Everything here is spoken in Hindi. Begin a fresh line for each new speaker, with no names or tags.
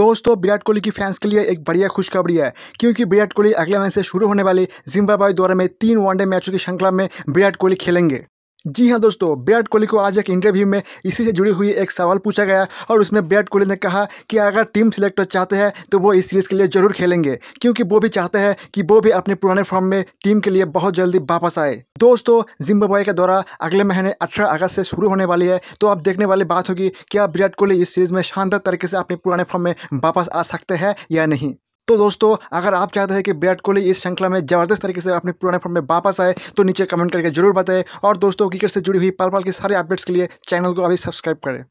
दोस्तों विराट कोहली की फैंस के लिए एक बढ़िया खुशखबरी है क्योंकि विराट कोहली अगले महीने से शुरू होने वाली जिम्बाब्वे दौरे में तीन वनडे मैचों की श्रृंखला में विराट कोहली खेलेंगे जी हाँ दोस्तों विराट कोहली को आज एक इंटरव्यू में इसी से जुड़ी हुई एक सवाल पूछा गया और उसमें विराट कोहली ने कहा कि अगर टीम सिलेक्टर चाहते हैं तो वो इस सीरीज़ के लिए ज़रूर खेलेंगे क्योंकि वो भी चाहते हैं कि वो भी अपने पुराने फॉर्म में टीम के लिए बहुत जल्दी वापस आए दोस्तों जिम्बाब्वे के दौरा अगले महीने अठारह अगस्त से शुरू होने वाली है तो अब देखने वाली बात होगी क्या विराट कोहली इस सीरीज़ में शानदार तरीके से अपने पुराने फॉर्म में वापस आ सकते हैं या नहीं तो दोस्तों अगर आप चाहते हैं कि विराट कोहली इस श्रृंखला में ज़बरदस्त तरीके से अपने पुराने फॉर्म में वापस आए तो नीचे कमेंट करके जरूर बताएं और दोस्तों क्रिकेट से जुड़ी हुई पल पल की सारे अपडेट्स के लिए चैनल को अभी सब्सक्राइब करें